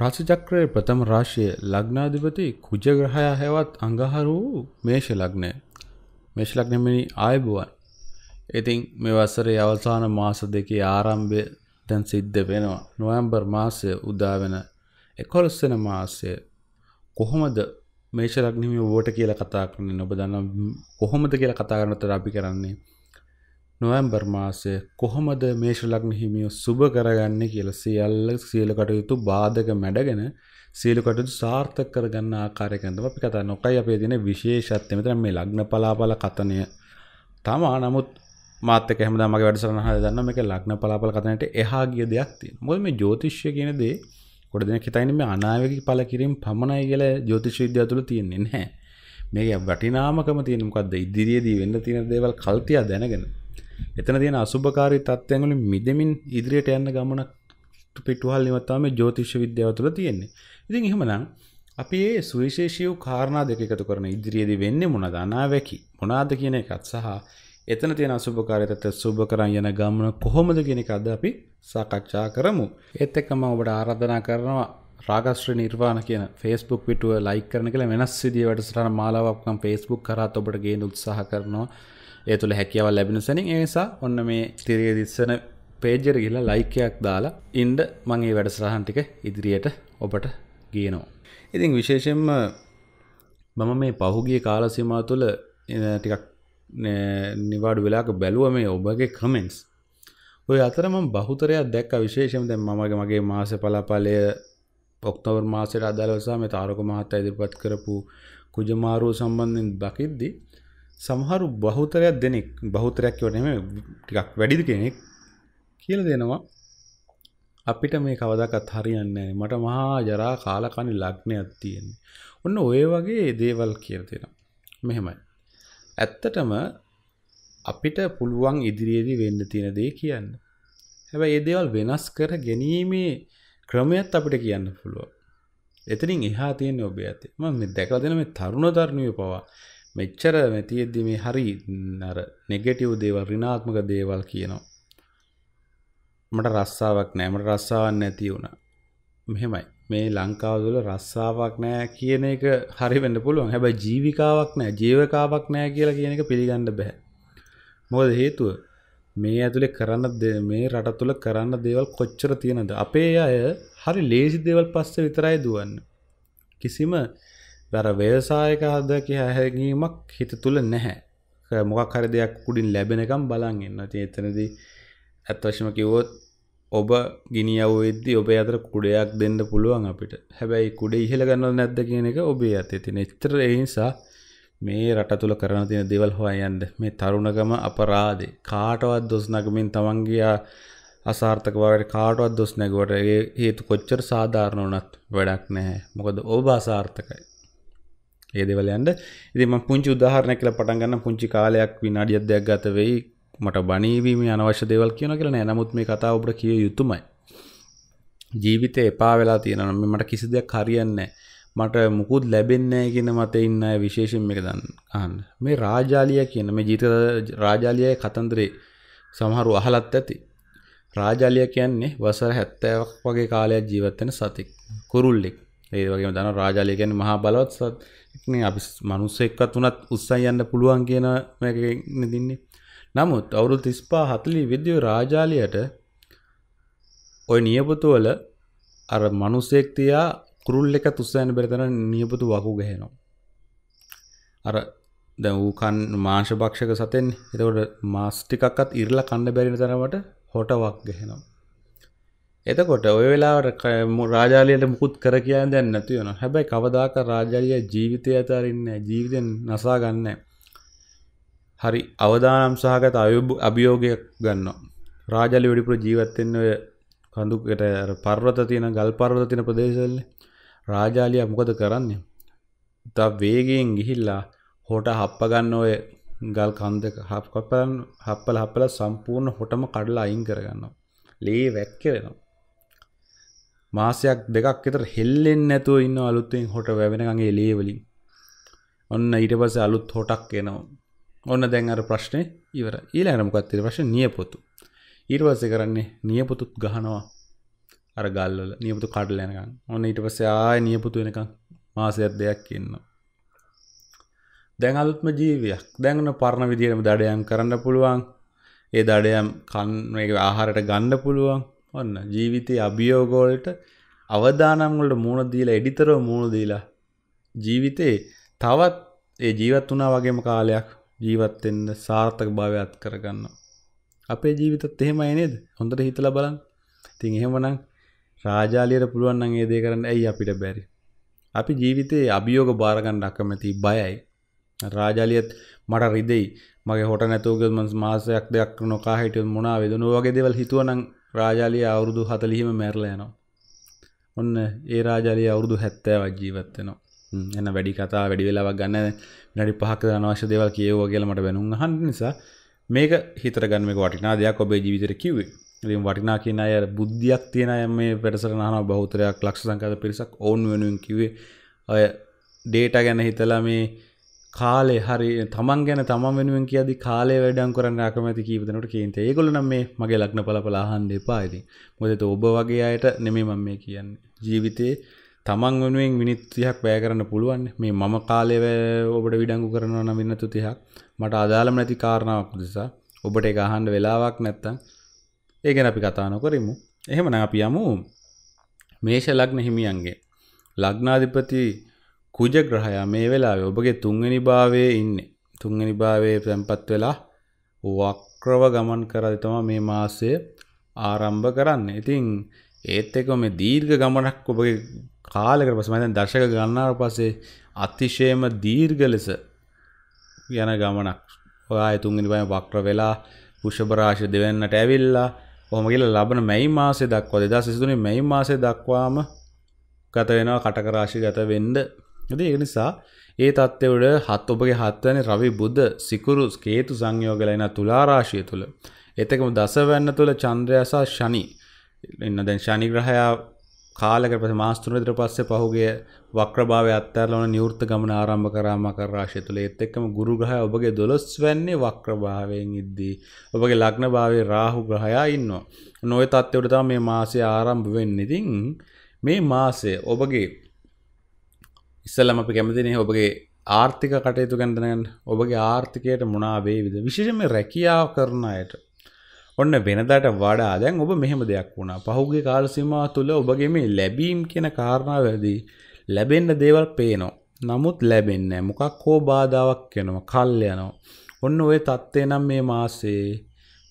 රාශිචක්‍රයේ ප්‍රථම රාශිය ලග්නාධිපති කුජ ග්‍රහයා හැවත් අඟහර වූ මේෂ ලග්නය. මේෂ ලග්නෙමනි ආයුබෝවන්. ඉතින් මේ වසරේ අවසාන මාස දෙකේ ආරම්භය දැන් සිද්ධ වෙනවා. නොවැම්බර් මාසය උදා වෙන 11 වෙනි මාසය කොහොමද මේෂ ලග්නෙමි ඔබට කියලා කතා කරන්නේ? ඔබ දන්නා කොහොමද කියලා කතා කරනතර අපි කරන්නේ නොවැම්බර් මාසය කොහොමද මේෂ ලග්න හිමියෝ සුබ කරගන්නේ කියලා සියල්ල සියලු කටයුතු බාධක මැඩගෙන සියලු කටයුතු සාර්ථක කරගන්න ආකාරය ගැන තමයි අපි කතා කරන්නේ. ඔකයි අපේ දින විශේෂත්වය. මෙතන මේ ලග්න පලාපල කතනය තමා නමුත් මාත් එක්ක හැමදාම මගේ වැඩසටහන හරියට දන්නවා මේක ලග්න පලාපල කතනයට එහා ගිය දෙයක් තියෙනවා. මොකද මේ ජ්‍යොතිෂය කියන දේ කොට දෙනෙක් හිතන්නේ මේ අනාවැකි පළ කිරීම පමණයි කියලා ජ්‍යොතිෂ විද්‍යාව තුළ තියෙන්නේ නැහැ. මේක වටිනාමකම තියෙන මොකද්ද ඉදිරියේදී වෙන්න තියෙන දේවල් කල්තියා දැනගෙන එතන තියෙන අසුභකාරී තත්ත්වයන් වලින් මිදෙමින් ඉදිරියට යන්න ගමනක් පිටුවහල් නිවතාව මේ ජ්‍යොතිෂ විද්‍යාව තුළ තියෙන්නේ. ඉතින් එහෙමනම් අපි මේ සුවිශේෂී වූ කාරණා දෙක එකතු කරන ඉදිරියේදී වෙන්නේ මොනද අනාවැකි මොනවාද කියන එකත් සහ එතන තියෙන අසුභකාරී තත්ත්ව සුභ කරන් යන ගමන කොහොමද කියන එක අද අපි සාකච්ඡා කරමු. ඒත් එක්කම ඔබට ආරාධනා කරනවා රාගශ්‍රී නිර්වාණ කියන ෆේස්බුක් පිටුව ලයික් කරන කියලා වෙනස් විදිහකට සටහන මාලාවක් නම් ෆේස්බුක් කරාත් ඔබට ගේන උත්සාහ කරනවා. ඒ තුළ හැකියාව ලැබෙන සැනින් ඒනිසා ඔන්න මේ තිරිය දිස්සන පේජර ගිල්ලා ලයිකයක් දාලා ඉන්ඩ මගේ වැඩසරහන්ටික ඉදිරියට ඔබට ගියනවා. ඉතින් විශේෂෙන්ම මම මේ පහුගිය කාලසිමා තුළ ටිකක් නිවාඩු වෙලාක බැලුව මේ ඔබගේ කමෙන්ස් ඔය අතරම බහුතරයක් දැක්ක විශේෂම දැන් මමගේ මගේ මාස පලාපලය පොක්තවර් මාසයට අදලවසා මේ තාරක මහත්ත ඉදිරිපත් කරපු කුජමාරුව සම්බන්ධෙන් දකිද්දි සමහරු බහුතරයක් දෙනෙක් බහුතරයක් කියවටම ටිකක් වැඩිදි කෙනෙක් කියල දෙනවා අපිට මේ කවදකත් හරියන්නේ මට මහා ජරා කාලකනි ලක්නයක් තියෙන්නේ ඔන්න ඔය වගේ දේවල් කියල දෙෙන මෙහෙමයි ඇත්තටම අපිට පුළුවන් ඉදිරියේදී වෙන්න තියෙන දේ කියන්න හැබැයි ඒ දේවල් වෙනස් කර ගැනීමේ ක්‍රමයත් අපිට කියන්න පුළුව එතනින් එහා තියෙන ඔබේ ඇතේ ම දැකලා දෙන මේ තරුණ ධර්මිය පවා මෙච්චර මෙතියෙද්දි මේ හරි අර නෙගටිව් දේවල් ඍණාත්මක දේවල් කියනවා. මට රස්සාවක් නෑ මට රස්සාවක් නැති වුණා. මෙහෙමයි. මේ ලංකාව තුළ රස්සාවක් නෑ කියන එක හරි වෙන්න පුළුවන්. හැබැයි ජීවිකාවක් නෑ, ජීවකාවක් නෑ කියලා කියන එක පිළිගන්න බෑ. මොකද හේතුව මේ ඇතුලේ කරන්න මේ රට තුළ කරන්න දේවල් කොච්චර තියෙනද? අපේ අය හරි ලේසි දේවල් පස්සේ විතරයි දුවන්නේ. කිසිම දර ව්‍යවසායක අදක හැගීමක් හිත තුළ නැහැ මොකක් හරි දෙයක් කුඩින් ලැබෙනකම් බලන් එන්න ති එතනදී ඇත්වශම කිවොත් ඔබ ගිනිියවෙද්දි ඔබ අතර කුඩයක් දෙන්න පුළුවන් අපිට හැබැයි කුඩ ඉහළ ගන්නව නැද්ද කියන එක ඔබේ ඇති තින එච්තර එනිසා මේ රට තුළ කරන තින දෙවල් හොයන්ද මේ තරුණගම අපරාදේ කාටවත් දොස් නගමින් තමන්ගේයා අසාර්ථක බවට කාටවත් දොස් නැගුවට ඒ හේතු කොච්චර සාධාරණ වනත් වැඩක් නැහැ මොකද ඔබ අසාර්ථකයි ඒ දෙවල් යන්න ඉතින් මම පුංචි උදාහරණයක් කියලා පටන් ගන්න පුංචි කාලයක් විනාඩියක් දෙකක් ගත වෙයි මට බණීවීමේ අනවශ්‍ය දේවල් කියනවා කියලා නෑ නමුත් මේ කතාව ඔබට කිය යුතුමයි ජීවිතේ එපා වෙලා තියෙනවා නම් මට කිසි දෙයක් හරියන්නේ නැහැ මට මුකුත් ලැබෙන්නේ කියන මත ඉන්න අය විශේෂයෙන් මේක දන්න අහන්න මේ රාජාලිය කියන මේ ජීවිත රාජාලියයි කතන්දරේ සමහරු අහලත් ඇති රාජාලිය කියන්නේ වසර 70ක් වගේ කාලයක් ජීවත් වෙන සතෙක් කුරුල්ලෙක් ඒ වගේම දන්නවා රාජාලිය කියන්නේ මහා බලවත් සත් අපි මනුස්සෙක්වත් වනත් උත්සයි යන්න පුළුවන් කියන නැතින්නේ නමුත් අවුරුල් තිස්පා හතලි විද්‍යෝ රාජාලියට ඔය නියපතුවල අර මනුස්සෙක් තියා කුරුල් එක තුස්සයන බෙරතන නියපතු වකු ගහෙනවා අර දැ වූ කන් මාශභක්ෂක සතෙන් එතකොට මාස්ටිකක්ත් ඉරලා කණ්ඩ බැරින තරමට හොටවක් ගහෙනවා එතකොට ඔය වෙලාවට රාජාලියට මුකුත් කර කියන්න දැන් නැති වෙනවා. හැබැයි කවදාක රාජාලිය ජීවිතය අතරින්නේ ජීවිතෙන් නසා ගන්න හරි අවදානම් සහගත අභියෝගයක් ගන්නවා. රාජාලි වැඩිපුර ජීවත් වෙන්නේ ඔය කඳුකට අර පර්වත තියෙන ගල් පර්වත තියෙන ප්‍රදේශවලනේ. රාජාලිය මොකද කරන්නේ? තා වේගයෙන් ගිහිල්ලා හොට හප්ප ගන්න ඔය ගල් කන්දක හප්පපන් හප්පල හප්පල සම්පූර්ණ හොටම කඩලා අයින් කරගන්නවා. ලේ වැක්කෙනවා. මාසයක් දෙකක් විතර හෙල්ලෙන්නේ නැතුව ඉන්න අලුතෙන් හොට වැවෙනකන් ඒ ලේ වලින්. ඔන්න ඊට පස්සේ අලුත් හොටක් එනවා. ඔන්න දැන් අර ප්‍රශ්නේ ඉවරයි. ඊළඟට මොකක්ද ඊට ප්‍රශ්නේ නියපොතු. ඊට පස්සේ කරන්නේ නියපොතුත් ගහනවා. අර ගල් වල නියපොතු කඩලා යනකන්. ඔන්න ඊට පස්සේ ආයෙ නියපොතු වෙනකන් මාසයක් දෙකක් ඉන්නවා. දැන් අලුත්ම ජීවියක් දැන්න්න පරණ විදිරම දඩයම් කරන්න පුළුවන් ඒ දඩයම් කන් ආහාරයට ගණ්ඩ පුළුවන් ඔන්න ජීවිතයේ අභියෝගෝලට අවධානම්වලට මූුණ දීලා එඩිතරව මූුණ දීලා ජීවිතේ තවත් ඒ ජීවත් වනා වගේම කාලයක් ජීවත්වෙන්න සාර්ථක භාවයත් කරගන්න. අපේ ජීවිතත් එහෙමයි නේද හොඳට හිතලා බලන් තින් එහෙමනම් රාජාලියට පුළුවන් නම් ඒ දේ කරන්න ඇයි අපිට බැරි. අපි ජීවිතේ අභියෝග බාරගන්න අකමැති බයයි. රාජාලියත් මට රිදෙයි. මගේ හොට නැතුව ගියොත් මං මාසයක් දෙකක් නොකා හිටියොත් මොනවා වේද? ඔය වගේ දේවල් හිතුවනම් රාජාලිය අවුරුදු හතලිහිම මැරලයනවා ඔන්න ඒ රාජාලිය අවුරුදු හැත්තෑ වජීවත්වනවා එන්න වැඩි කතා වැඩි වෙලාවක් ගන්න නඩි පහක අනවශ්‍ය දේවල් කියවෝ කියලා මට බැනුම් අහන්න නිසා මේක හිතර ගන්න මේක වටිනා දෙයක් ඔබේ ජීවිතයට කිව්වේ ඉතින් වටිනා කියන අය බුද්ධියක් තියෙන අය මේ වැඩසටහන අහන බහුතරයක් ලක්ෂ සංඛ්‍යාත පිරිසක් ඕන් වෙනුවෙන් කිව්වේ අය ඩේටා ගැන හිතලා මේ කාලේ හරි තමන් ගැන තමන් වෙනුවෙන් කියදි කාලේ වැඩන් කරන්න අකමැති කීපදනට කියන්ත ඒගොල නම් මේ මගේ ලක්න පල පලාහන්ඩ එපායිති මොදත ඔබ වගේ අයට නෙමේ මම මේ කියන්නේ ජීවිතයේ තමන් වෙනුවෙන් මිනිත්තියක් වැෑ කරන්න පුළුවන් මේ මම කාලේ ඔබට විඩංගු කරනවා නම් වෙන්නතු තිහක් මට අදාළම නැති කාරණාවක් දෙසා ඔබට එක අහන්ඩ වෙලාවක් නැත්තං ඒ ගැන අපි කතානොකරමු එහෙමන අපි යමු මේෂ ලක්න හිමියන්ගේ ලග්නාධිපති කුජග්‍රහයා මේ වෙලාවේ ඔබගේ තුන්වෙනි භාවයේ ඉන්නේ. තුන්වෙනි භාවයේ තැන්පත් වෙලා වක්‍රව ගමන් කරලා තමයි මේ මාසය ආරම්භ කරන්නේ. ඉතින් ඒත් එක්ක මේ දීර්ඝ ගමනක් ඔබගේ කාලයකට පස්සේ මම දැන් දශක ගණනාවක් පස්සේ අතිශයම දීර්ඝ ලෙස යන ගමනක්. ඔයාගේ තුන්වෙනි භාවයේ වක්‍ර වෙලා වෘෂභ රාශිය දෙවන්නට ඇවිල්ලා කොහොම කියලා ලබන මැයි මාසය දක්වා 2023 මැයි මාසය දක්වාම ගත වෙනවා කටක රාශි ගත වෙන්න ඇති ඒ නිසා ඒ තත්ත්වවල හත් ඔබගේ හත්වන රවි බුද්ධ සිකුරු ස්කේතු සංයෝගලයින තුලාරාශය තුළ. එතකම දසවැන්න තුළ චන්ද්‍රයසා ශනි එන්න දැන් ශනිග්‍රහයා කාලක පස මාස්තුනදර පස්සේ පහුගේ වක්‍රභාව අත්තරලවන නිවෘත ගමන ආරම්භ කරාමකරාශය තුළ එත් එක්කම ගුරුග්‍රහය ඔබගේ දොළොස් වැන්නේ වක්‍රභාවයෙන් ඉද්දී. ඔබගේ ලග්න භාවේ රාහු ග්‍රහයා ඉන්න. නොය තත්ත්වට තම මේ මාසය ආරම්භ වෙන්න ඉතින් මේ මාසය ඔබගේ ඉස්සල්ලම අපි කැමතිනේ ඔබගේ ආර්ථික කටයුතු ගැන්දනගන්න ඔබගේ ආර්ථිකයට මුණාවේ විද විශේෂම රැකියාව කරන අයට ඔන්න වෙනදාට වඩා දැන් ඔබ මෙහෙම දෙයක් වුණා පහුගේ කාලසිමා තුළ ඔබගේ මේ ලැබීම් කියන කාරණාව වැදී ලැබෙන්න දේවල් පේනෝ නමුත් ලැබෙන්න මොකක් හෝ බාධාවක් කෙනවා කල් යනෝ ඔන්න ඔය තත්ත්ේ නම් මේ මාසේ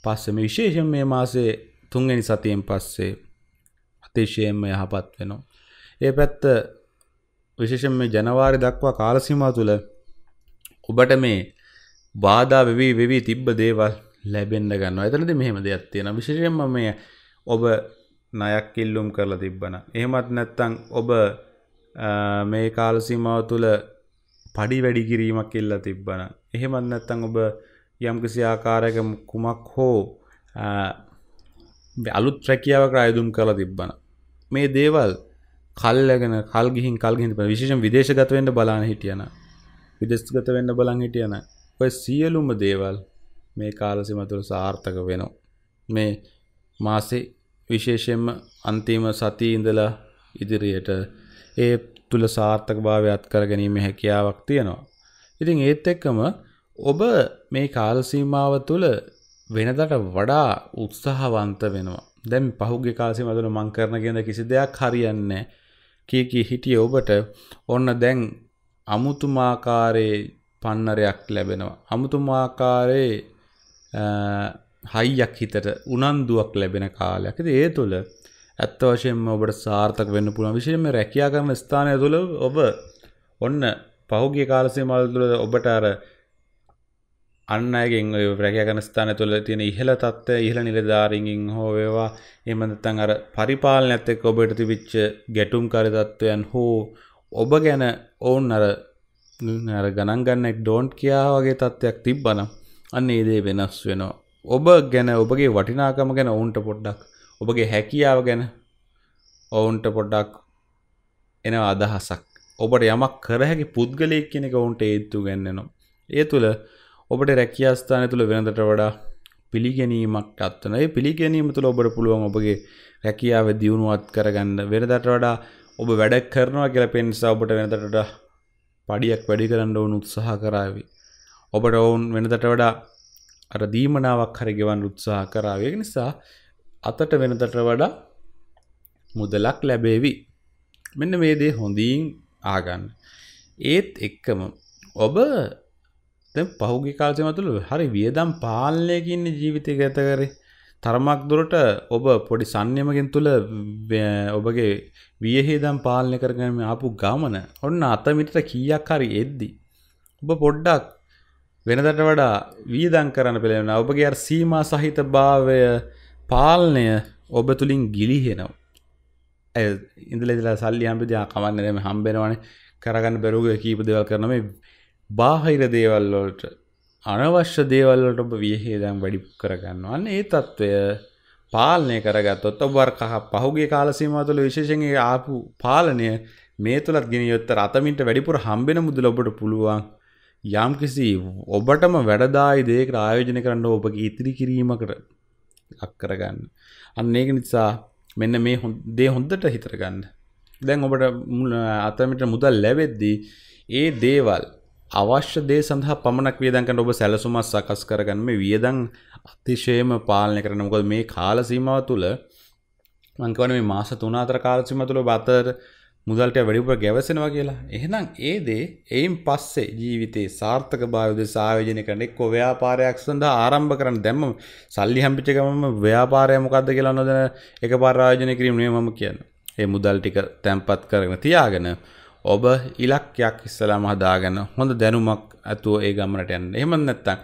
පස්සම විශේෂෙන් මේ මාසේ තුන්ගනි සතියෙන් පස්සේ අතිශයෙන්ම යහපත් වෙනවා ඒ පැත්ත විශේෂයෙන් මේ ජනවාරි දක්වා කාලසීමාව තුළ ඔබට මේ බාධා වෙවි වෙවි තිබ්බ දේවල් ලැබෙන්න ගන්නවා. එතනදී මෙහෙම දෙයක් තියෙනවා. විශේෂයෙන්ම මේ ඔබ ණයක් ඉල්ලුම් කරලා තිබ්බන. එහෙමත් නැත්නම් ඔබ මේ කාලසීමාව තුළ පඩි වැඩි කිරීමක් ඉල්ලා තිබ්බන. එහෙමත් නැත්නම් ඔබ යම්කිසි ආකාරයක කුමක් හෝ අලුත් රැකියාවක් ආයුදුම් කරලා තිබ්බන. මේ දේවල් කල්ලගෙන කල් ගිහින් කල් ගිහින් විශේෂයෙන් විදේශගත වෙන්න බලන හිටියන විදේශගත වෙන්න බලන් හිටියන ඔය සියලුම දේවල් මේ කාලසීම තුළ සාර්ථක වෙනවා මේ මාසේ විශේෂයෙන්ම අන්තිම සතිය ඉඳලා ඉදිරියට ඒ තුළ සාර්ථකභාවය අත්කර ගැනීම හැකියාවක් තියෙනවා. ඉතින් ඒත් එක්කම ඔබ මේ කාලසීමාව තුළ වෙනදට වඩා උත්සාහවන්ත වෙනවා. දැන් පහුගිය කාලසීමාව තුළ මම කරන කියන කිසි දෙයක් හරියන්නේ නැහැ. කී කී හිටිය ඔබට ඔන්න දැන් අමුතුමාකාරයේ පන්නරයක් ලැබෙනවා. අමුතුමාකාරයේ හයියක් හිතට උනන්දුවක් ලැබෙන කාලයක්. ඉතින් ඒ තුළ ඇත්ත වශයෙන්ම ඔබට සාර්ථක වෙන්න පුළුවන්. විශේෂයෙන්ම රැකියා කරන ස්ථානය තුළ ඔබ ඔන්න පහුගිය කාල සීමාවල තුළ ඔබට අර අන්න අයගෙන් රැකගන ස්ථාන තුළ තියෙන ඉහළ තත්ත්ව ඉහළ නිලධාරීන්ගෙන් හෝ වේවා එහෙම නැත්නම් අර පරිපාලනයත් එක්ක ඔබට තිබිච්ච ගැටුම්කාරී තත්ත්වයන් හෝ ඔබ ගැන ඕන් අර අර ගණන් ගන්න ඩෝන්ට් කියා වගේ තත්ත්වයක් තිබ්බනම් අන්න ඒ දේ වෙනස් වෙනවා. ඔබ ගැන ඔබගේ වටිනාකම ගැන ඔවුන්ට පොඩ්ඩක් ඔබගේ හැකියාව ගැන ඔවුන්ට පොඩ්ඩක් එන අදහසක් ඔබට යමක් කර හැකි පුද්ගලයෙක් කෙනෙක් ඔවුන්ට ඒත්තු ගන්නනවා. ඒ තුළ ඔබට රැකියස්ථාන තුළ වෙනදට වඩා පිළිගැනීමක් අත්වනයි පිළිගැනීම තුළ ඔබට පුළුවන් ඔබගේ රැකියාව දියුණුවත් කරගන්න වෙනදට වඩා ඔබ වැඩක් කරනවා කියල පෙන්සා ඔබට වෙනදට පඩියක් වැඩි කරන්න ඕනු උත්සාහ කරාවි. ඔබට ඔවුන් වෙනදට වඩා අර දීමනාවක් හරගෙවන් උත්සාහ කරාවය නිසා අතට වෙනදට වඩා මුදලක් ලැබේවි. මෙන්න මේදේ හොඳීන් ආගන්න. ඒත් එක්කම ඔබ දැන් පහුගිය කාලසීමාව තුළ හරි වියදම් පාලනයකින් ජීවිතය ගත කරේ. තරමක් දුරට ඔබ පොඩි සංයමකින් තුළ ඔබගේ වියහේදම් පාලනය කරගෙන ආපු ගමන ඔන්න අතමිටට කීයක් හරි එද්දි ඔබ පොඩ්ඩක් වෙනදට වඩා වියදම් කරන්න පෙළෙනවා. ඔබගේ අර සීමා සහිත භාවය පාලනය ඔබ තුලින් ගිලිහෙනවා. ඒ ඉඳලා ඉඳලා සල්ලි හම්බෙදී ආ කවන්නේ නැහැ මම හම්බෙනවනේ කරගන්න බැරුව කීප දේවල් කරන මේ බාහිර දේවල්වලට අනවශ්‍ය දේවල්වලට ඔබ වියහේදම් වැඩි කරගන්නවන්න ඒ තත්ත්වය පාලනය කරගත්තොත් ඔබර් කහ පහුගේ කාලසීම තුළ විශේෂගේ ආපු පාලනය මේ තුළත් ගෙනියොත්ත රතමින්ට වැඩිපුර හම්බෙන මුදල ඔබට පුළුවන් යම් කිසි ඔබටම වැඩදායි දේක ආයෝජන කරන්න ඔබගේ ඉතිරි කිරීමකට ලක් කරගන්න. අන්න ඒක නිසා මෙන්න මේ දේ හොඳට හිතරගන්න. දැන් ඔබට අතමිට මුදල් ලැබෙද්දී ඒ දේවල් අවශ්‍ය දේ සඳහා පමණක් වියදන්කට ඔබ සැලසුමක් සකස් කරගන්න මේ වියදන් අතිශයම පාලනය කරන මොකද මේ කාල සීමාව තුළ මං කියන්නේ මේ මාස 3 4 කාල සීමාව තුළ ඔබ අතර මුදල්ට වැඩිපුර ගැවසෙනවා කියලා. එහෙනම් ඒ දේ එයින් පස්සේ ජීවිතේ සාර්ථකභාවය දෙස ආයෝජනය කරන එක්ක ව්‍යාපාරයක් සඳහා ආරම්භ කරන්න දැම්ම සල්ලි හම්බෙච්ච ගමම ව්‍යාපාරය මොකද්ද කියලා නොදැන එකපාර ආයෝජනය කිරීම නෙවෙයි මම කියන්නේ. ඒ මුදල් ටික තැම්පත් කරගෙන තියාගෙන ඔබ ඉලක්කයක් ඉස්සලාම හදාගෙන හොඳ දැනුමක් ඇතුව ඒ ගමනට යන්න. එහෙම නැත්නම්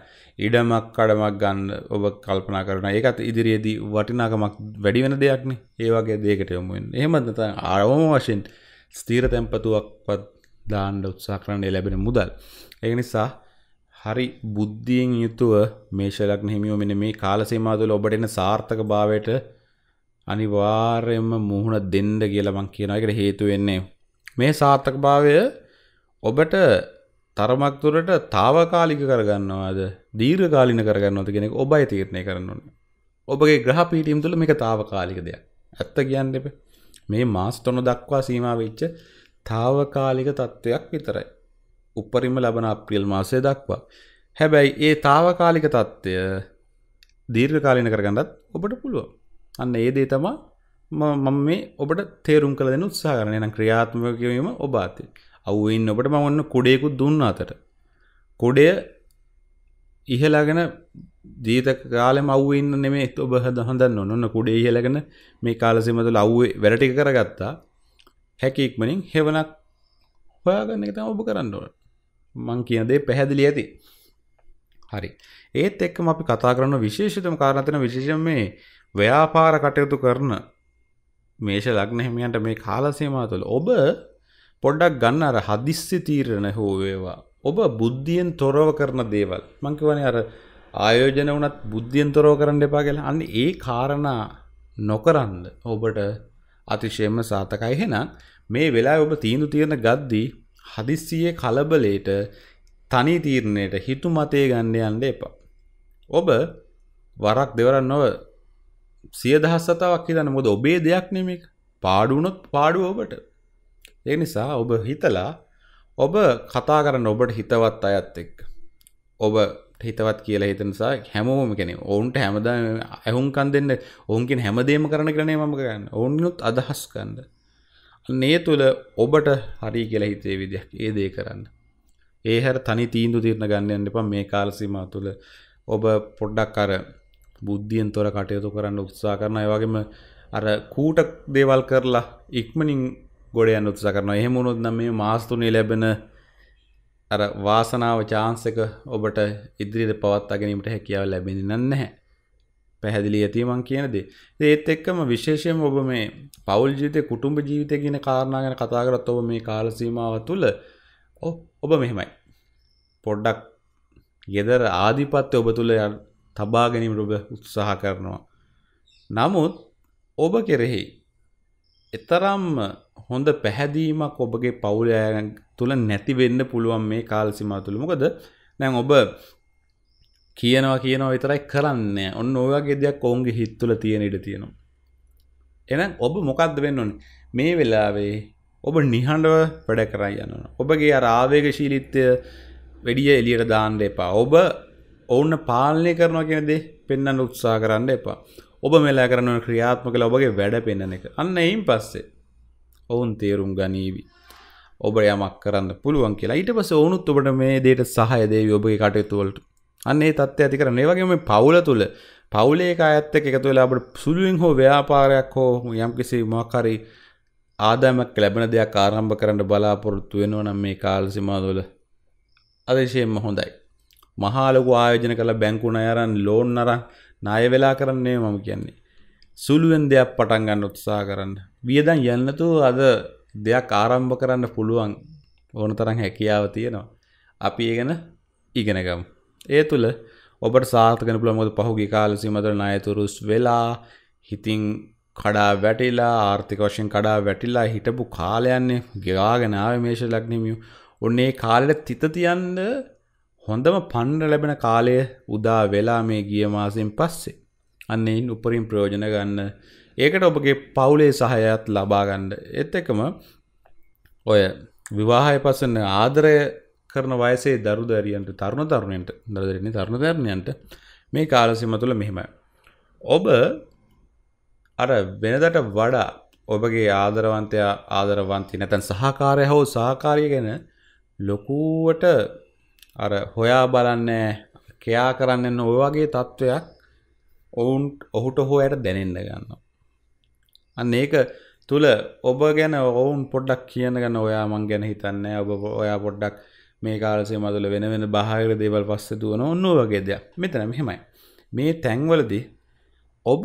ඉඩමක් කඩමක් ගන්න ඔබ කල්පනා කරන ඒකත් ඉදිරියේදී වටිනාකමක් වැඩි වෙන දෙයක්නේ. ඒ වගේ දෙයකට යොමු වෙන්න. එහෙමත් නැත්නම් ආවම වශයෙන් ස්ථීර tempatuwක්වත් දාන්න උත්සාහ කරන්න ලැබෙන මුදල්. ඒක නිසා හරි බුද්ධියෙන් යුතුව මේෂ ලග්න හිමියෝ මෙන්න මේ කාල සීමාව තුළ ඔබට එන සාර්ථකභාවයට අනිවාර්යයෙන්ම මුහුණ දෙන්න කියලා මම කියනවා. ඒකට හේතු වෙන්නේ මේ සාර්ථකභාවය ඔබට තරමක් දුරට తాවකාලික කරගන්නවද දීර්ඝකාලීන කරගන්නවද කියන එක ඔබයි තීරණය කරන්න ඕනේ. ඔබගේ ග්‍රහ පීඨියම තුළ මේක తాවකාලික දෙයක්. ඇත්ත කියන්න එපා. මේ මාස තුන දක්වා සීමා වෙච්ච తాවකාලික තත්වයක් විතරයි. උපරිම ලබන අප්‍රේල් මාසය දක්වා. හැබැයි ඒ తాවකාලික తත්වය දීර්ඝකාලීන කරගන්නත් ඔබට පුළුවන්. අන්න ඒ දේ තමයි මම මේ ඔබට තේරුම් කළ දෙන උත්සාහ කරන නම් ක්‍රියාත්මක වීම ඔබ අතේ. අවුවෙන් ඔබට මම ඔන්න කොඩේකුත් දුන්න අතට. කොඩය ඉහලාගෙන ජීත කාලෙම අවුවේ ඉන්න නෙමෙයි ඔබ හඳන්න ඕන. ඔන්න කොඩේ ඉහලාගෙන මේ කාල සීමතුල අවුවේ වැර ටික කරගත්තා. හැකි ඉක්මනින් හෙවණක් හොයාගන්න එක තමයි ඔබ කරන්න ඕන. මං කියන දේ පැහැදිලි ඇති. හරි. ඒත් එක්කම අපි කතා කරන විශේෂිතම කාරණා තියෙන විශේෂයෙන් මේ ව්‍යාපාර කටයුතු කරන මේෂ ලග්න හිමියන්ට මේ කාලසීමාව තුළ ඔබ පොඩ්ඩක් ගන්න අර හදිස්සි තීරණ හෝ වේවා. ඔබ බුද්ධියෙන් තොරව කරන දේවල්. මං කියවනේ අර ආයෝජන වුණත් බුද්ධියෙන් තොරව කරන්න එපා කියලා. අන්න ඒ කාරණා නොකරන්න ඔබට අතිශයම සාතකයි. එහෙනම් මේ වෙලාවේ ඔබ තීන්දුව తీරන ගද්දී හදිස්සියේ කලබලයට තනි තීරණයට හිතුමතේ ගන්න යන්න එපා. ඔබ වරක් දෙවරක් නොව සිය දහස් සතාවක් හිතන්න මොකද ඔබේ දෙයක් නෙමෙයි පාඩු වුණොත් පාඩුව ඔබට ඒ නිසා ඔබ හිතලා ඔබ කතා කරන ඔබට හිතවත් අයත් එක්ක ඔබ හිතවත් කියලා හිතන නිසා හැමෝම කෙනෙක් ඔවුන්ට හැමදාම ඇහුම්කන් දෙන්න ඔවුන් කියන හැමදේම කරන්න කියලා නේ මම කරන්නේ ඔවුන්නුත් අදහස් ගන්න අන්නේ තුල ඔබට හරි කියලා හිතේ විදියක් ඒ දේ කරන්න ඒ හැර තනි තීන්දුව తీරන ගන්න යන්න එපා මේ කාල සීමාව තුල ඔබ පොඩ්ඩක් අර බුද්ධියෙන් තොර කටයුතු කරන්න උත්සා කරන ඒවගේම අර කූට දේවල් කරලා ඉක්මනින් ගොඩයන් උත්සා කරන එහෙම වුණොත් නම් මේ මාස්තුනේ ලැබෙන අර වාසනාව chance එක ඔබට ඉදිරියට පවත්වා ගැනීමට හැකියාව ලැබෙන්නේ නැහැ. පැහැදිලි ඇති මං කියන දේ. ඒත් එක්කම විශේෂයෙන්ම ඔබ මේ පෞල් ජීවිතේ කුටුම්බ ජීවිතේ කියන කාරණා ගැන කතා කරත් ඔබ මේ කාල සීමාව තුළ ඔබ මෙහෙමයි. පොඩ්ඩක් ගෙදර ආධිපත්‍ය ඔබ තුළ තබා ගැනීමට ඔබ උත්සාහ කරනවා. නමුත් ඔබ කෙරෙහි එතරම් හොඳ පැහැදීමක් ඔබගේ පවුල තුළ නැති වෙන්න පුළුවන් මේ කාල සීමාව තුළ. මොකද දැන් ඔබ කියනවා කියනවා විතරයි කරන්නේ. ඔන්න ඔය වගේ දෙයක් ඔවුන්ගේ හිත තුළ තියෙන ඉඩ තියෙනවා. එහෙනම් ඔබ මොකද්ද වෙන්න ඕනේ? මේ වෙලාවේ ඔබ නිහඬව වැඩ කරා යනවා. ඔබගේ අර ආවේගශීලීත්වය වැඩිය එළියට දාන්න එපා. ඔබ ඔවුන්න පාලනය කරනවා කියනදේ පෙන්න්න උත්සා කරන්න එපා ඔබ මෙලා කරන ක්‍රියාත්මක ඔබගේ වැඩ පෙන්න්න එක අන්න එයින් පස්සේ ඔවුන් තේරුම් ගනීවි ඔබ යමක් කරන්න පුළුවන් කියලා ඊට පස ඕනුත් ඔබට මේ දේට සහයදේවි ඔබගේ කටයුතුවලට අන්නේ තත්ත්ව ඇති කරන ඒවගේම පවුල තුළ පවුලේක අඇත්තක එකතු වෙලා අපට සුළුවෙන් හෝ ව්‍යාපාරයක් හෝ යම්කිසි මක්කරි ආදාමක් ලැබෙන දෙයක් ආරම්භ කරන්න බලාපොරොත්තු වෙනවා නම් මේ කාලසිමාදවල අදේශයෙන්ම හොඳයි මහාලොකු ආයෝජන කරලා බැංකු ණය අරන් ලෝන් අරන් ණය වෙලා කරන්නේ මම කියන්නේ. සුළුවෙන් දෙයක් පටන් ගන්න උත්සාහ කරන්න. වියදම් යන්නතෝ අද දෙයක් ආරම්භ කරන්න පුළුවන් ඕන තරම් හැකියාව තියෙනවා. අපි ඒ ගැන ඉගෙන ගමු. ඒ තුල ඔබට සාර්ථක වෙන පුළුවන් මොකද පහුගිය කාල සීමාවල ණයතුරුස් වෙලා හිතින් කඩා වැටිලා ආර්ථික වශයෙන් කඩා වැටිලා හිටපු කාලයන්නේ ගාගෙන ආවේ මේෂ ලග්නෙමියු. ඔන්නේ කාලෙට තිත තියන්න හොඳම පන්න ලැබෙන කාලය උදා වෙලා මේ ගිය මාසෙන් පස්සේ. අන්නෙන් උපරින් ප්‍රයෝජන ගන්න. ඒකට ඔබගේ පවුලේ සහයත් ලබාගන්න. එත් එකම ඔය විවාහය පසන ආදරය කරන වයසේ දරු දැරියන්ට තරුණ තරුණයට දරදරන්නේ තරුණ තරුණයන්ට මේ කාලසිම තුළ මෙහෙමයි. ඔබ අර වෙනදට වඩා ඔබගේ ආදරවන්තයා ආදරවන්ති නැතැන් සහකාරය හෝ සහකාරය ගැන ලොකුවට අර හොයා බලන්නේ කයා කරන්න ඔය වගේ තත්ත්වයක් ඔවුන් ඔහුට හෝ යට දැනෙන්න ගන්න. අන්න ඒක තුළ ඔබ ගැන ඔවුන් පොඩ්ඩක් කියන ගන්න ඔයා මං ගැන හිතන්න ඔබ ඔයා පොඩ්ඩක් මේ කාලසේ මතුල වෙන වෙන බාහිර දේවල් පස්සේ දුවන ඔන්න වගේ දෙයක් මෙතන මෙහෙමයි මේ තැන්වලදී ඔබ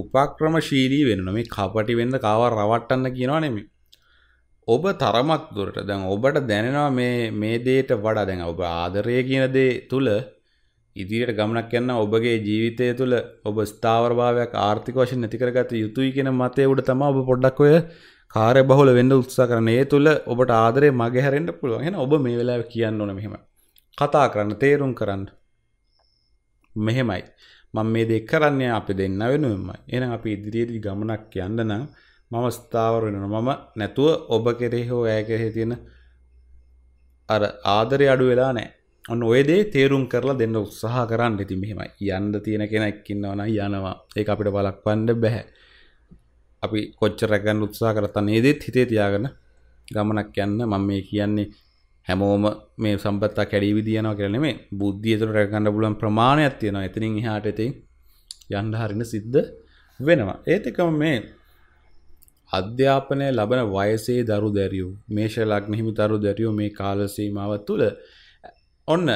උපක්‍රමශීලී වෙන්න මේ කපටි වෙන්න කාව රවට්ටන්න කියනවා නෙමෙයි ඔබ තරමක් දුරට දැන් ඔබට දැනෙනවා මේ මේ දේට වඩා දැන් ඔබ ආදරය කියන දේ තුළ ඉදිරියට ගමනක් යන්න ඔබගේ ජීවිතය තුළ ඔබ ස්ථාවරභාවයක් ආර්ථික වශයෙන් නැති කරගත යුතුයි කියන මතය උඩ තමයි ඔබ පොඩ්ඩක් ඔය කාර්යබහුල වෙන්න උත්සාහ කරන ඒ තුළ ඔබට ආදරේ මගහැරෙන්න පුළුවන්. එහෙනම් ඔබ මේ වෙලාවේ කියන්න ඕන මෙහෙම. කතා කරන්න, තේරුම් කරන්න. මෙහෙමයි. මම මේ දේ කරන්නේ අපි දෙන්න වෙනුවෙන්මයි. එහෙනම් අපි ඉදිරියේදී ගමනක් යන්න නම් මම ස්ථාවර වෙන මම නැතුව ඔබ කෙරෙහි හෝ ඇය කෙරෙහි තියෙන අර ආදරය අඩු වෙලා නෑ ඔන්න ඔයදේ තේරුම් කරලා දෙන්න උත්සාහ කරන්න ඉති මෙහෙමයි යන්න තියෙන කෙනෙක් ඉන්නවන යනවා ඒ අපිට බලක්වන්න බැහැ අපි කොච්ච රැගන්න උත්සා කරතන්න ඒදෙත් හිතේ තියාගෙන ගමනක් යන්න මම මේ කියන්නේ හැමෝම මේ සම්පත්තා කැඩී විදියනවා කරන මේ බුද්ධියතුර රැගන්න පුලන් ප්‍රමාණයක් තියෙනවා එතනින් හාට එති යන්ඩ හරින සිද්ධ වෙනවා ඒතිකම මේ අධ්‍යාපනය ලබන වයසේ දරු දැරියූ මේෂ ලක්නෙහිමි තරු දැරියෝ මේ කාලසීමාව තුළ ඔන්න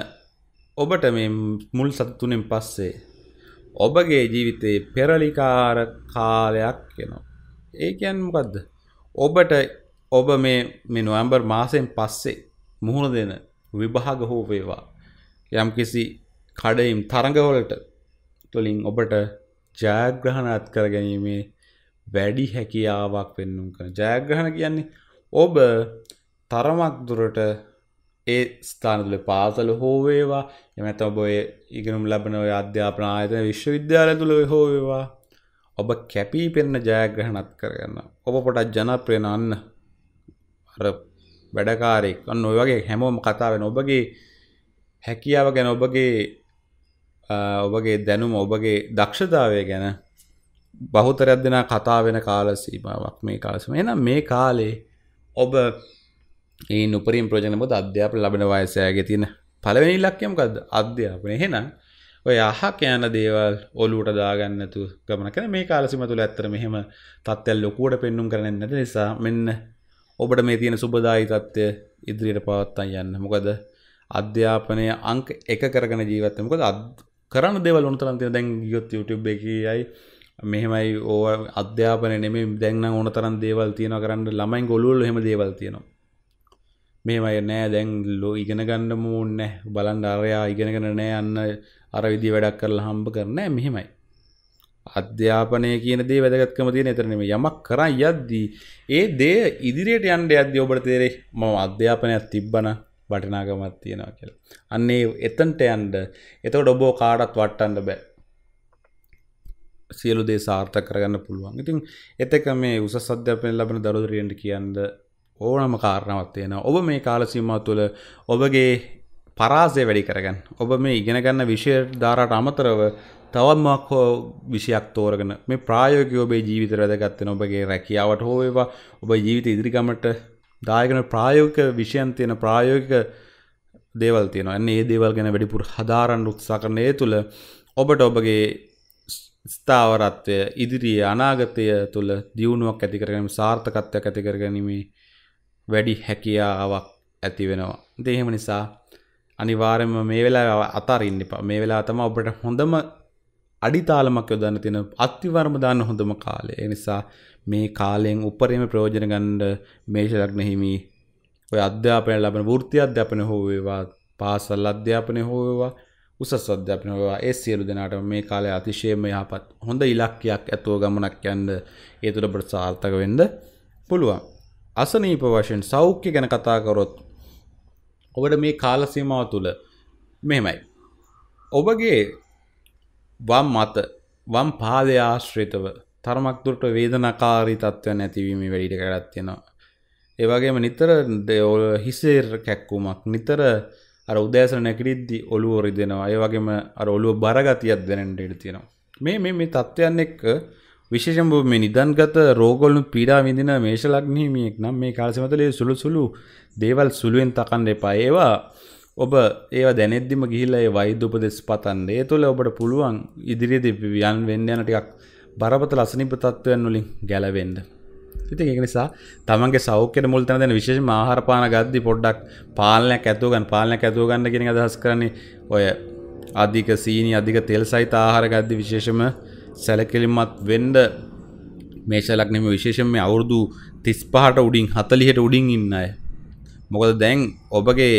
ඔබට මේ මුල් සත්තුනෙන් පස්සේ ඔබගේ ජීවිතයේ පෙරලිකාර කාලයක් යනවා. ඒකයන් මොකක්ද ඔබට ඔබ මේ මේ නොවම්බර් මාසයෙන් පස්සේ මුහුණ දෙන විභාග හෝ වේවා යම් කිසි කඩයිම් තරඟවලට තුළින් ඔබට ජයග්‍රහණත් කර ගැනීමේ වැඩි හැකියාවක් පෙන්නුම් කරන ජයග්‍රහණ කියන්නේ ඔබ තරමක් දුරට ඒ ස්ථානතුල පාසල හෝවේවා එමැත ඔබ ඉගෙනුම් ලබන ඔය අධ්‍යාපන ආයතන විශ්වවිද්‍යාලය තුළ හෝවේවා ඔබ කැපී පෙන්න ජයග්‍රහණත් කරගන්න ඔබ පොටක් ජනප්‍රයන අන්න අර වැඩකාරෙක් අන්න ඔය වගේ හැමෝම කතාවෙන ඔබගේ හැකියාව ගැන ඔබගේ ඔබගේ දැනුම ඔබගේ දක්ෂතාවය ගැන බහුතරයක් දෙනා කතා වෙන කාලසීමාවක් මේ කාලසම එනම් මේ කාලේ ඔබ ඒ නුපරින් ප්‍රජනමුද අධ්‍යාප ලබෙන වයසෑගේ තියෙන පළවෙනි ලක්්‍යමකද අධ්‍යාපන එහෙනම් ඔය අහක් යන දේවල් ඔලුට දාගන්නතු ගමනකන මේ කාලසිම තුළ ඇත්තර මෙහෙම තත්වැල් ලොකුවට පෙන්නුම් කරන නැති නිසා මෙන්න ඔබට මේ තියෙන සුබදායි තත්ත්වය ඉදිරියට පවත්තන් යන්න මොකද අධ්‍යාපනය අංක එක කරගෙන ජීවත්තමකොද කරන්න දෙවල් උන්තරන්තිය දැන් යොත් YouTube එකයි මෙහෙමයි ඕ අධ්‍යාපන නෙම දැන්න ඕන තරන් දේවල් තියෙන කරන්න ළමයින් ගොලුල් හෙම දේවල් තියෙනවා මේමයි නෑ දැන් ලෝ ඉගෙන ගන්නම ඕන්න බලන් අරයා ඉගෙනගෙන නෑ අන්න අර විදි වැඩක් කරලා හම්බ කරන මෙහෙමයි අධ්‍යාපනය කියන දේ වැදගත්කම තියෙන එතරනම යමක් කර යද්දී ඒ දේ ඉදිරියට යන්ඩ අද්‍ය ඔබට තේරේ ම අධ්‍යාපනයක් තිබ්බන වටිනාගමත් තියෙනවා කියලා අන්නේ එතන්ට යන්ඩ එතකොට ඔබෝ කාඩත් වට්ටන්න බෑ සියලු දේ සාර්ථ කරගන්න පුළුවන් ඉතින් එතක මේ උසස් අධ්‍යාපනය ලබන දරුදරියන්ට කියන්ද ඕනම කාරණාවක් තියෙනවා ඔබ මේ කාල සීමාව තුළ ඔබගේ පරාසය වැඩි කරගන්න ඔබ මේ ඉගෙනගන්න විෂය ධාරාට අමතරව තවත්මක් හෝ විෂයක් තෝරගෙන මේ ප්‍රායෝගිකව ඔබේ ජීවිත රැදගත්තෙන ඔබගේ රැකියාවට හෝ ඒවා ඔබ ජීවිත ඉදිරිගමට දායකන ප්‍රායෝගික විෂයන් තියෙන ප්‍රායෝගික දේවල් තියෙනවා. අන්න ඒ දේවල් ගැන වැඩිපුර හදාරන්න උත්සාහ කරන ඒ තුල ඔබට ඔබගේ ස්ථාවරත්වය ඉදිරියේ අනාගතය තුළ දියුණුවක් ඇතිකරගනීම සාර්ථකත්වයක් ඇතිකරගැනීමේ වැඩි හැකියාවක් ඇති වෙනවා. දේහෙම නිසා අනිවාර්යම මේ වෙලා අතාරන්න එපා මේ වෙලා තම ඔබට හොඳම අඩිතාලමක් යොදන්න තියෙන අත්තිවර්ම දාන්න හොඳම කාලය. ඒ නිසා මේ කාලයෙන් උපරිම ප්‍රයෝජන ගන්න මේෂ ලග්න හිමි ඔය අධ්‍යාපනය ලබන වෘත්ති අධ්‍යාපනය හෝ වේවා පාසල් අධ්‍යාපනය හෝ වේවා උසස් අධ්‍යාපනවා ඒ සියලු දෙනාට මේ කාලය අතිශයම යහපත් හොඳ ඉලක්කයක් ඇතුව ගමනක් යන්ද ඒ තුළ බට සාර්ථක වෙන්ඩ පුළුවන්. අසනීප වශයෙන් සෞඛ්‍ය ගැන කතාකරොත් ඔබට මේ කාලසීමාව තුළ මෙමයි. ඔබගේ වම් මත වම් පාදය ආශ්‍රිතව තරමක් දුරට වේදනකාරී තත්ත්වයන් ඇතිවීම වැඩිට කරත්තියෙනවා. ඒවගේම නිතර දෙවල් හිසේර් කැක්කුමක් නිතර අර උදෑසන නැකිරිද්දි ඔලු ෝරි දෙනවා ඒ වගේම අර ඔලුව බරගතියක් දෙනට ඉඩ තියෙනවා මේ මේ මේ තත්ත්වයන් එක්ක විශේෂම මේ නිදන්ගත රෝගොල්ු පීඩා විඳින මේශලක්නීමියෙක් නම් මේ කාල්සිමතලේ සුළු සුළු දේවල් සුළුවෙන් තකන්න එපා ඒවා ඔබ ඒව දැනෙද්දිම ගිහිල්ල ඒ වෛද්‍ය උපදෙස් පතන්න ඒ තුළ ඔබට පුළුවන් ඉදිරියේදී යන් වෙන්න යන ටිකක් බරපතල අසනීප තත්ත්වයන් වලින් ගැලවෙන්න ඉතින් ඒ නිසා තමන්ගේ සෞඛ්‍යයට මුල් තැන දෙන විශේෂම ආහාර පාන ගද්දි පොඩ්ඩක් පාලනයක් ඇතුව ගන්න පාලනයක් ඇතුව ගන්න කියන අදහස් කරන්නේ ඔය අධික සීනි අධික තෙල් සහිත ආහාර ගද්දි විශේෂම සැලකිලිමත් වෙන්න මේෂ ලග්නෙම විශේෂයෙන් මේ අවුරුදු 35ට උඩින් 40ට උඩින් ඉන්න අය මොකද දැන් ඔබගේ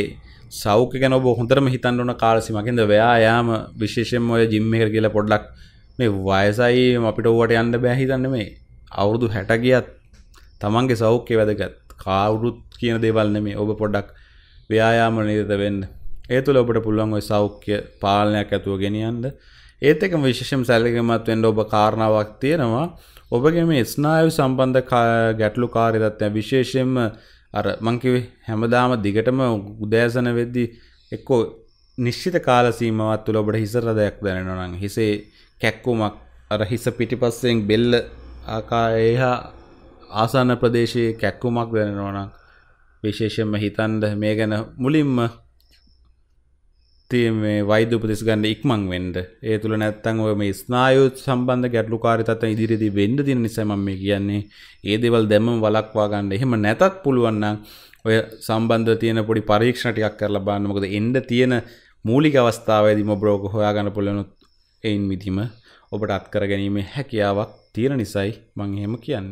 සෞඛ්‍ය ගැන ඔබ හොඳටම හිතන්න ඕන කාල සීමාවකින්ද ව්‍යායාම විශේෂයෙන්ම ඔය ජිම් එකට කියලා පොඩ්ඩක් මේ වයසයි අපිට ඕවට යන්න බෑ හිතන්න මේ අවුරුදු 60 ගියත් තමන්ගේ සෞඛ්‍ය වැදගත් කාවුරුත් කියන දේවල්නෙමේ ඔබ පොඩක් ව්‍යයාම නිරත වෙන්න ඒ තුළ ඔබට පුළුවන් ඔය සෞඛ්‍ය පාලනයක් ඇතුව ගෙනියන්න ඒත් එකම විශේෂම සැලකීමත් වෙන්න ඔබ කාරණාවක් තියෙනවා ඔබගේ මේ ස්නායු සම්බන්ධ ගැටලු කාර්යතත්ත්වය විශේෂයෙන්ම අර මං කිව්වේ හැමදාම දිගටම උදෑසන වෙද්දී එක්කෝ නිශ්චිත කාල සීමාවක් තුළ ඔබට හිස රදයක් දැනෙනවා නම් හිසේ කැක්කුමක් අර හිස පිටිපස්සෙන් බෙල්ල ආකාරය එහා ආසන්න ප්‍රදේශයේ කැක්කුමක් දැනෙනවනම් විශේෂයෙන්ම හිතන්ද මේ ගැන මුලින්ම තිය මේ වෛද්‍ය උපදෙස් ගන්න ඉක්මන් වෙන්න. ඒ තුල නැත්තම් ඔය මේ ස්නායු සම්බන්ධ ගැටලුකාරීතාවයන් ඉදිරියේදී වෙන්න තියෙන නිසා මම මේ කියන්නේ. ඒ දේවල් දැමම වළක්වා ගන්න. එහෙම නැතත් පුළුවන් නම් ඔය සම්බන්ධව තියෙන පොඩි පරීක්ෂණ ටිකක් කරලා බලන්න. මොකද එන්න තියෙන මූලික අවස්ථාවේදීම බ්‍රෝක හොයාගන්න පුළුවන් එයින් මිදීම ඔබට අත්කර ගැනීමේ හැකියාවක් තියෙන නිසයි මං එහෙම කියන්න.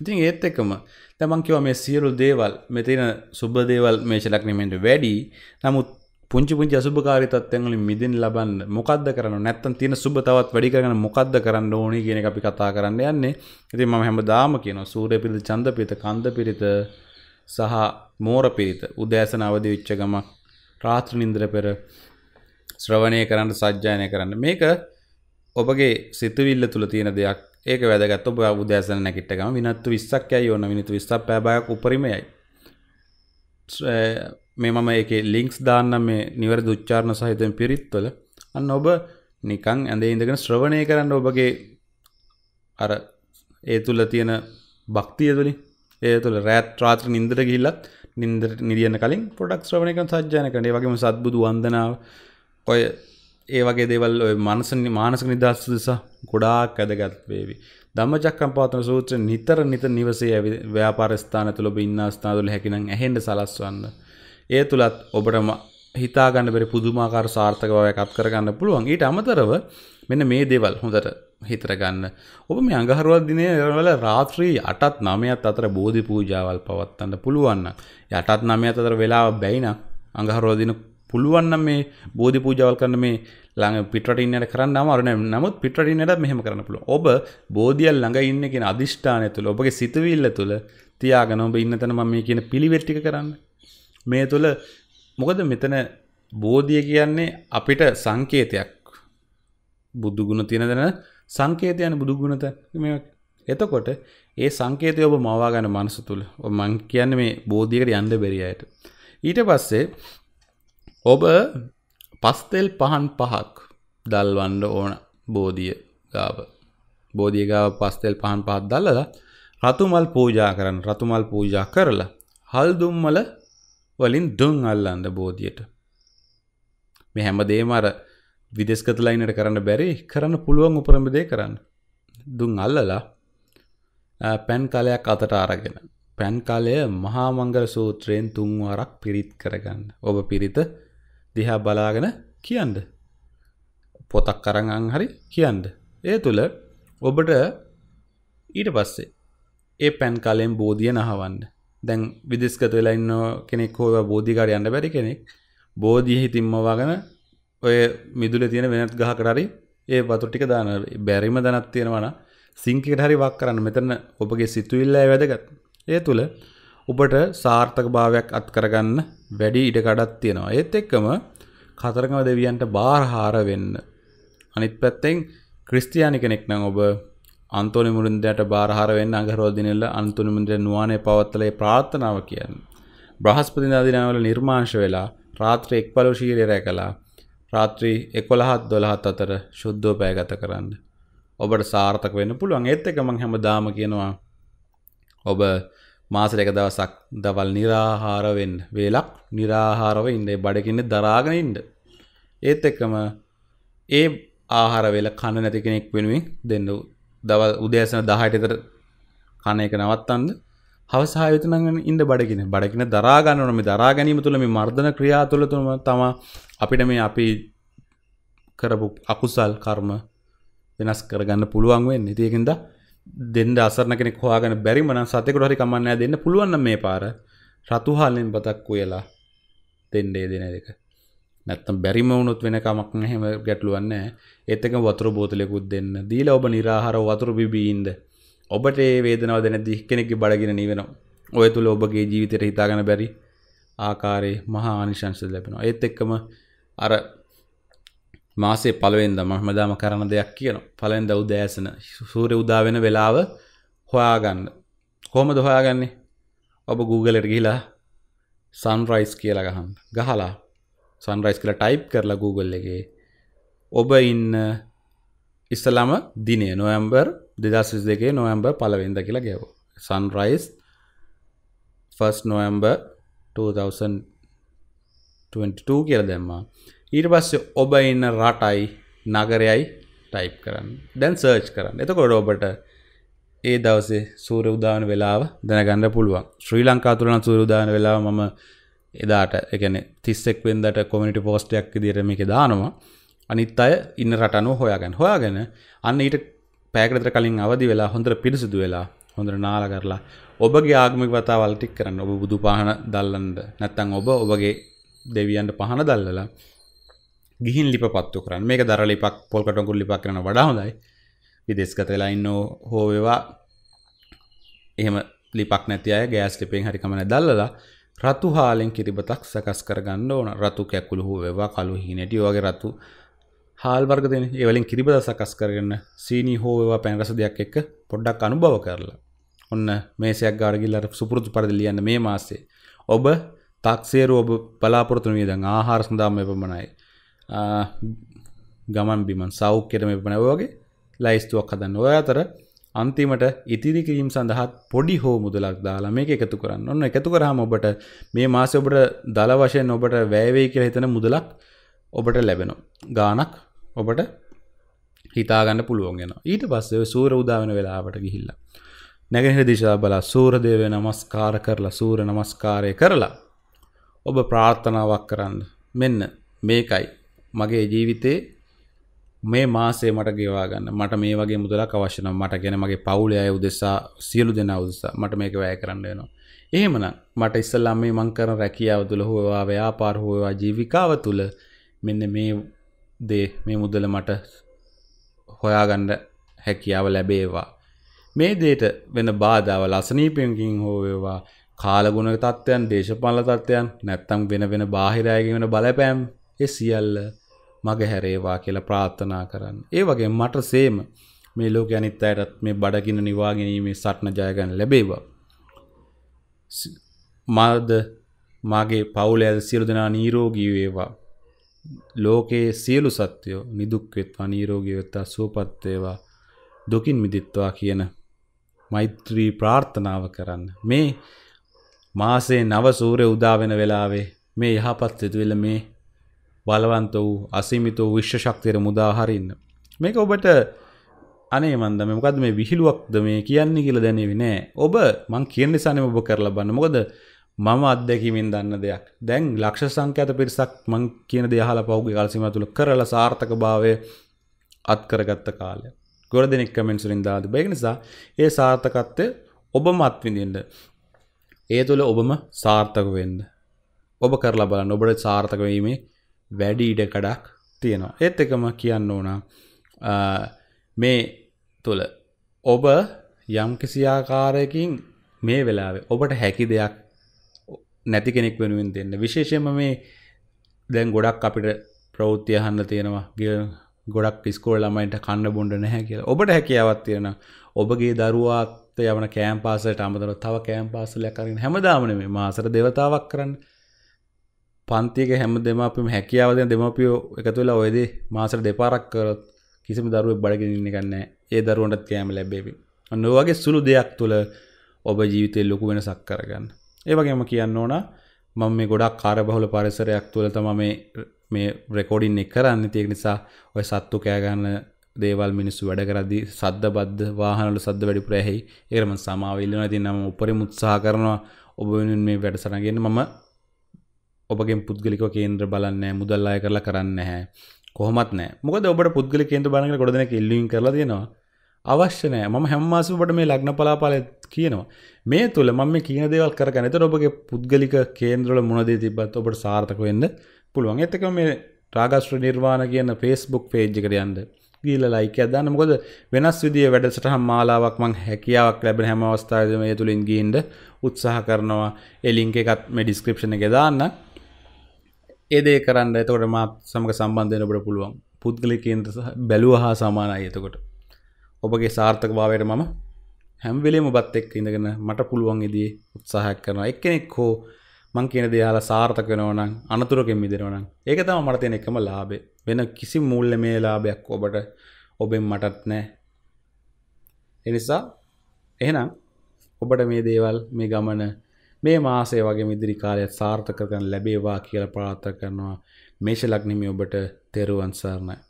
ඉතින් ඒත් එකම තමන් කිව මේ සියලු දේවල් මෙතින සුබ දේවල් මේෂ ලක්නමෙන්ට වැඩි නමුත් පුංචි පුංචි අසුභකාරී තත්ත්වයන්වලින් මිදෙන්න ලබන්න මොකද්ද කරන්න නැත්තම් තියෙන සුබ තවත් වැඩි කරගන්න මොකද්ද කරන්න ඕනේ කියන එක අපි කතා කරන්න යන්නේ. ඉතින් මම හැමදාම කියනවා සූර්ය පිරිත, චන්ද පිරිත, කන්ද පිරිත සහ මෝර පිරිත උදෑසන අවදි වෙච්ච ගමක් රාත්‍රී නින්දර පෙර ශ්‍රවණය කරන්න සජ්ජායනය කරන්න මේක ඔබගේ සිතුවිල්ල තුළ තියෙන දෙයක් ඒක වැදගත් ඔබ උදෑසන නැගිට ගම විනත්තු 20ක් යයි ඕන මිනිත්තු 20ක් පැය භාගයක් උපරිමයයි මේ මම ඒකේ ලින්ක්ස් දාන්න මේ නිවැරදි උච්චාරණ සහිතව පිරිත්වල අන්න ඔබ නිකන් ඇඳේ ඉඳගෙන ශ්‍රවණය කරන්න ඔබගේ අර ඒ තුල තියෙන භක්තිය තුලින් ඒ තුල රාත් රාත්‍රී නිින්දට ගිහිල්ලත් නිින්දට නිදියන්න කලින් පොඩක් ශ්‍රවණය කරන සජ්ජායන කරන ඒ වගේම සත්බුදු වන්දනාව ඔය ඒ වගේ දෙවල් මනස මානසක නිදහස් දෙසා ගොඩාක් ඇදගත් වේවි. ධම්මචක්කම් පවත්වන සූත්‍රය නිතර නිතර නිවසේ ව්‍යාපාර ස්ථාන තුළ ඔබ ඉන්න ස්ථාන තුළ හැකිනම් ඇහෙන්න සලස්වන්න. ඒ තුලත් ඔබට හිතාගන්න බැරි පුදුමාකාර සාර්ථක බවයක් අත් කරගන්න පුළුවන්. ඊට අමතරව මෙන්න මේ දේවල් හොඳට හිතර ගන්න. ඔබ මේ අඟහරුවක් දිනේ වල රාත්‍රී 8ත් 9ත් අතර බෝධි පූජාවල් පවත්වන්න පුළුවන් නම් 8ත් 9ත් අතර වෙලාව බැයි නම් අඟහරුවා දින පුළුවන් නම් මේ බෝධි පූජාවල් කරන මේ ළඟ පිටරටින් යන කරන්න අමාරු නෑ. නමුත් පිටරටින් යනත් මෙහෙම කරන්න පුළුවන්. ඔබ බෝධිය ළඟ ඉන්නේ කියන අදිෂ්ඨානය තුළ ඔබගේ සිතවිල්ල තුළ තියාගෙන ඔබ ඉන්න තැන මම මේ කියන පිළිවෙත් ටික කරන්න. මේ තුළ මොකද මෙතන බෝධිය කියන්නේ අපිට සංකේතයක් බුදුගුණ තියෙන දෙන සංකේතයන බුදුගුණත මේ එතකොට ඒ සංකේතය ඔබ මවා ගන්න මනස තුල මං කියන්නේ මේ බෝධියකට යන්න බැරි අයට ඊට පස්සේ ඔබ පස්තෙල් පහන් පහක් දල්වන්න ඕන බෝධිය ගාව බෝධියගාව පස්තෙල් පහන් පහත් දල්ලලා රතුමල් පූජා කරන්න රතුමල් පූජා කරලා හල්දුම්මල වලින් දුන් අල්ලන්න බෝධියට මේ හැම දේම අර විදෙස්කතලයිනට කරන්න බැරි කරන්න පුළුවන් උපරම දේ කරන්න දුන් අල්ලලා පැන් කලයක් අතට අරගෙන පැන් කලය මහා මංගල සූත්‍රයෙන් තුන්වරක් පිරිත් කරගන්න ඔබ පිරිත දිහා බලාගෙන කියන්න. පොතක් කරගන් හරි කියන්න. ඒ තුළ ඔබට ඊට පස්සේ ඒ පැන් කාලයෙන් බෝධිය නහවන්න. දැන් විදිස්ගත වෙලා ඉන්න කෙනෙක් හෝ බෝධිකාර යන්න බැරි කෙනෙක් බෝධිය හිතින්ම වගන ඔය මිදුල තියෙන වෙනත් ගහකට හරි ඒ වතු ටික දාන බැරිම දනක් තියෙනවා නම් සිංකයකට හරි වක් කරන්න මෙතන ඔබගේ සිතුවිල්ලයි වැදගත්. ඒ තුළ ඔබට සාර්ථක භාවයක් අත්කරගන්න වැඩි ඉඩකඩක් තියෙනවා. ඒත් එක්කම කතරගම දෙවියන්ට බාරහාර වෙන්න. අනිත් පැත්තෙන් ක්‍රිස්තියානි කෙනෙක් නම් ඔබ අන්තෝනි මුරුන්දයට බාරහාර වෙන්න අඟහරුවාදා දිනෙල අන්තෝනි මුරුන්දේ නුවාණේ පවත්තලේ ප්‍රාර්ථනාව කියන්නේ. බ්‍රහස්පතින්දා දිනවල නිර්මාංශ වෙලා රාත්‍රී 11 ශීලය රැකලා රාත්‍රී 11 12 අතර සුද්ධෝ පැය ගත කරන්න. ඔබට සාර්ථක වෙන්න පුළුවන්. ඒත් එක මම හැමදාම කියනවා ඔබ මාසර එක දවසක් දවල් නිරාහාරවෙන් වේලක් නිරාහාරව ඉන්නේ බඩකින්න දරාගෙනඉන්ඩ. ඒත් එක්කම ඒ ආහාරවෙල කණ නැති කෙනෙක් වෙනුවෙන් දෙන්නු දවල් උදේසන දහයටතර කණ එක නවත්තන්ද හවසායතනගෙන ඉන්න බඩගෙන බඩකින දරාගන්නනම දරා ගැනීම තුළ මේ මර්ධන ක්‍රියා තුළ තුම තම අපිට මේ අපි කරපු අකුසල් කර්ම වෙනස් කරගන්න පුළුවන් වෙන් ඉතියකින්ද දෙන්න අසරන කෙනෙක් හොයාගෙන බැරිම නම් සතෙකුට හරි කමක් නැහැ දෙන්න පුළුවන් නම් මේ පාර රතු හාලෙන් බතක් කුයලා දෙන්නේ දෙන දෙක. නැත්තම් බැරිම වුණොත් වෙන කමක් නැහැ හැම ගැටලුවක් නැහැ. ඒත් එක වතුර බෝතලයකුත් දෙන්න. දීලා ඔබ निराහාර වතුර බිබී ඉන්න. ඔබට ඒ වේදනාව දැන දිහ කෙනෙක්ගේ බඩගින නිවෙනවා. ඔය තුල ඔබගේ ජීවිතයට හිතාගන්න බැරි ආකාරයේ මහා ආනිශංස ලැබෙනවා. ඒත් එක්කම අර මාසේ පලවෙන්ද මහමදාම කරන දෙයක් කියන පලෙන් දව් දෑසන සූර උදාවෙන වෙලාව හොයාගන්න හෝම දොහයාගන්නේ ඔබ Googleට ගිලා සන්රයිස් කියලගහන් ගහලා සන්රයිස් කළ ටයිප් කරලා Google එකේ ඔබ ඉන්න ඉස්සලම දිනය නොවම්බර් දෙදස්ස් දෙකේ නොවම්බර් පලවෙද කියලා ගැව සන්රයිස් ෆස් නොවම්බර් 2022 කියල දැම්මා ඊට පස්සේ ඔබ ඉන්න රටයි නගරයයි ටයිප් කරන්න දැන් සර්ච් කරන්න එතකොට ඔබට ඒ දවසේ සූර උදාන වෙලාව දැනගන්න පුළුවන් ශ්‍රී ලංකා තුරන සූර උදාන වෙලාව මම එදාට එකන තිස්සෙක් වෙන්දට කොමිට පෝස්ටයක් දිරම එක දානවා අනිත් අය ඉන්න රටනුව හොයාගැන් හොයාගෙන අන්න ඊට පෑකරතර කලින් අවදි වෙලා හොඳර පිරිසිදු වෙලා හොඳර නාල කරලා ඔබගේ ආගමික වතාවල්ටික් කරන්න ඔබ බුදු පහන දල්ලන්ට නැත්තං ඔබ ඔබගේ දෙවියන්ට පහන දල්ලලා ගිහින් ලිප පත්තු කරන්න මේක දර ලිපක් පොල්කටකුල් ලිපක් කරන වඩා හොඳයි විදෙස්ගතලා ඉන්න හෝවවා එහෙම ලිපක් නැති අය ගෑස් ලිපෙන් හරිකමන දල්ලලා රතු හාලෙන් කිරිබතක් සකස් කරගන්න ඕන රතු කැකුළු හෝවවා කලු හිනැටිය වගේ රතු හාල්වර්ග දෙන ඒවලින් කිරිබද සකස් කරගන්න සීනී හෝවවා පැන්රස දෙයක් එක්ක පොඩ්ඩක් අනුභව කරලා ඔන්න මේසයක් ගාරගිල්ලර සුපුරුදු පරදි ලියන්න මේ මාසේ ඔබ තක්සේරු ඔබ බලාපොරතුන වියදන් ආහාර සඳහාම එපමණයි ගමන් බිමන් සෞඛ්‍යයට මෙ පනැවගේ ලයිස්තුවක් හදන්න ඔය අතර අන්තිමට ඉතිරිකිරීම් සඳහත් පොඩි හෝ මුදලක් දාලා මේක එකතු කරන්න ඔන්න එකතු කරහම ඔබට මේ මාස ඔබට දල වශයෙන් ඔබට වැෑවේ කියලා හිතන මුදලක් ඔබට ලැබෙනවා. ගානක් ඔබට හිතාගන්න පුළුවන්ගෙන ඊට පස්සේ සූර උදාවන වෙලාවට ගිහිල්ල. නැගෙනහිර දිශා බලා සූරදේවය නමස්කාර කරලා සූර නමස්කාරය කරලා ඔබ ප්‍රාර්ථනාවක් කරන්න මෙන්න මේකයි මගේ ජීවිතේ මේ මාසේ මට ගෙවා ගන්න මට මේ වගේ මුදලක් අවශ්‍ය නම් මට කියන මගේ පවුලේ අය උදෙසා සියලු දෙනා උදෙසා මට මේක වැය කරන්න වෙනවා. එහෙමනම් මට ඉස්සල්ලාම මේ මං කරන රැකියාව තුළ හොවා ව්‍යාපාර හොවා ජීවිකාව තුළ මෙන්න මේ දේ මේ මුදල මට හොයාගන්න හැකියාව ලැබේවා. මේ දේට වෙන බාධාව ලසනීපයකින් හෝවේවා කාලගුණ තත්ත්වයන් දේශපාල තත්ත්වයන් නැත්තම් වෙන වෙන බාහිරයගෙන වෙන බලපෑම් එ සියල්ල මගහැරේවා කියලා ප්‍රාර්ථනා කරන්න. ඒ වගේ මට සේම මේ ලෝක අනිත් අයටත් මේ බඩගින නිවා ගැනීමේ සටන ජය ගන්න ලැබේවා. මාද මාගේ පවුල ඇල් සියලු දෙනා නිරෝගී වේවා. ලෝකයේ සියලු සත්වයෝ නිදුක් වෙත්වා නිරෝගී වෙත්වා සුවපත් වේවා. දුකින් මිදෙත්වා කියන මෛත්‍රී ප්‍රාර්ථනාව කරන්න. මේ මාසේ නව සූර්ය උදා වෙන වෙලාවේ මේ යහපත් සිතුවිල්ල මේ බලවන්ත වූ අසිමිත වූ විශ්වශක්තියට මුදාහරින්න. මේක ඔබට අනේ මන්ද මොකද මේ විහිළුවක්ද මේ කියන්නේ කියලා දැනෙවි නෑ. ඔබ මං කියන නිසානේ ඔබ කරලා බලන්න. මොකද මම අත්දැකීමෙන් දන්න දෙයක්. දැන් ලක්ෂ සංඛ්‍යාත පිරිසක් මං කියන දේ අහලා පහුගිය කාල සීමාව තුල කරලා සාර්ථකභාවය අත් කරගත්ත කාලය. ගොඩ දෙනෙක් කමෙන්ට්ස් වලින් දාලා තිබේ. ඒ නිසා ඒ සාර්ථකත්වය ඔබම අත්විඳින්න. ඒ තුළ ඔබම සාර්ථක වෙන්න. ඔබ කරලා බලන්න ඔබට සාර්ථක වීමේ වැඩි ඉඩකඩක් තියෙනවා. ඒත් එකම කියන්න ඕන මේ තුළ ඔබ යම් කිසිආකාරයකින් මේ වෙලාවේ ඔබට හැකි දෙයක් නැති කෙනෙක් වෙනුවෙන් දෙන්න විශේෂයම මේ දැන් ගොඩක් අපිට ප්‍රෞෘත්තිය හන්න තියෙනවා ගිය ගොඩක් ස්කෝල් ළමයින්ට කන්න බොඩ නැහැ කියලා ඔබට හැකියාවත් තියෙන ඔබගේ දරුවාත් යවන කෑම්පාසට අමතර තව කෑම්පාසලයක් කරින් හැමදාමන මේ මාසර දෙවතාවක් කරන්න පන්තියක හැම දෙමාපිම හැකියාවදය දෙමපියෝ එකතු වෙලා ඔයද මාසර දෙපාරක් කරොත් කිසිම දරුව බඩගෙනන්න කන්න ඒ දරුවන්ටත් කෑම ලැබේවි නොවගේ සුළු දෙයක් තුළ ඔබ ජීවිතය ලොකු වෙන සක් කරගන්න ඒවගේම කියන්න ඕන මම මේ ගොඩක් කාරබහුල පරිසරයක් තුළ තම මේ රෙකෝඩින් එක කරන්න තියෙන නිසා ඔය සත්තු කෑගන්න දේවල් මිනිස්සු වැඩ කරදි සද්ද බද්ධ වාහනල සද්ද වැඩි ප්‍රැහෙයි ඒරම සමාවිල්ලන තින්නම උපරි මුත්සාහ කරනවා ඔබ වෙනුන් මේ වැඩසරගෙන මම ඔබගේ පුද්ගලික කේන්ද්‍ර බලන්න මුදල් අය කරලා කරන්න හැ කොහොමත් නෑ මොකද ඔබට පුද්ගලි කේන්ද්‍ර බලන්න ගොඩදෙන කෙල්ලුම් කරලා තියෙනවා අවශ්‍ය නෑ මම හැමමාසුමට මේ ලග්න පලාපාල කියනවා මේ තුළ මම මේ කියන දේවල් කරගන්න. එතකොට ඔබගේ පුද්ගලික කේන්ද්‍රවල මොන දේ තිබ්බත් ඔබට සාර්ථක වෙන්න පුළුවන්. ඒත් එක්කම මේ රාගශ්‍ර නිර්වාණ කියන Facebook page එකට යන්න ගිහලා like එකක් දාන්න. මොකද වෙනස් විදිය වැඩසටහන් මාලාවක් මං හැකියාවක් ලැබෙන හැම අවස්ථාවෙදම ඒ තුලින් ගිහින්ද උත්සාහ කරනවා. ඒ link එකත් මේ description එකේ දාන්න. ඒදේ කරන්න එතකොට මාත් සමඟ සම්බන්ධයනට පුළුවන් පුද්ගලි කේන්ද්‍ර සහ බැලුව හා සමානයි එතකොට ඔබගේ සාර්ථක භාවයට මම හැම්වෙලේම බත් එක් ඉඳගෙන මට පුළුවන් ඉදී උත්සාහයක් කරනවා එක්කෙනෙක් හෝ මං කියන දයාල සාර්ථක වෙනවනම් අනතුරකින් මිදෙනවනම් ඒක තම මට තියෙන එකම ලාභේ වෙන කිසි මූල්‍ය මේ ලාභයක් ඔබට ඔබෙන් මටත් නෑ එනිසා එහෙනම් ඔබට මේ දේවල් මේ ගමන මේ මාසේ වගේ මිදිරි කාලයත් සාර්ථක කරගන්න ලැබේවා කියලා ප්‍රාර්ථනා කරනවා මේෂ ලග්නෙමි ඔබට තෙරුවන් සරණයි